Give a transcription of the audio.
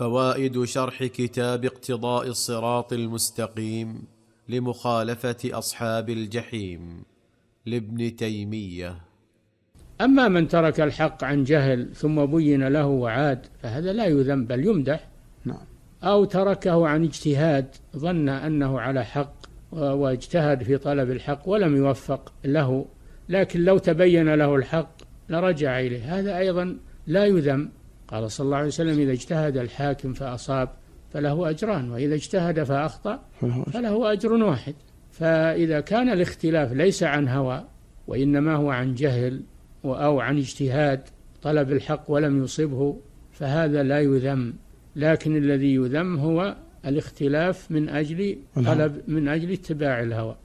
فوائد شرح كتاب اقتضاء الصراط المستقيم لمخالفه اصحاب الجحيم لابن تيميه اما من ترك الحق عن جهل ثم بين له وعاد فهذا لا يذم بل يمدح نعم او تركه عن اجتهاد ظن انه على حق واجتهد في طلب الحق ولم يوفق له لكن لو تبين له الحق لرجع اليه هذا ايضا لا يذم قال صلى الله عليه وسلم إذا اجتهد الحاكم فأصاب فله أجران وإذا اجتهد فأخطأ فله أجر واحد فإذا كان الاختلاف ليس عن هوى وإنما هو عن جهل أو عن اجتهاد طلب الحق ولم يصبه فهذا لا يذم لكن الذي يذم هو الاختلاف من أجل طلب من أجل اتباع الهوى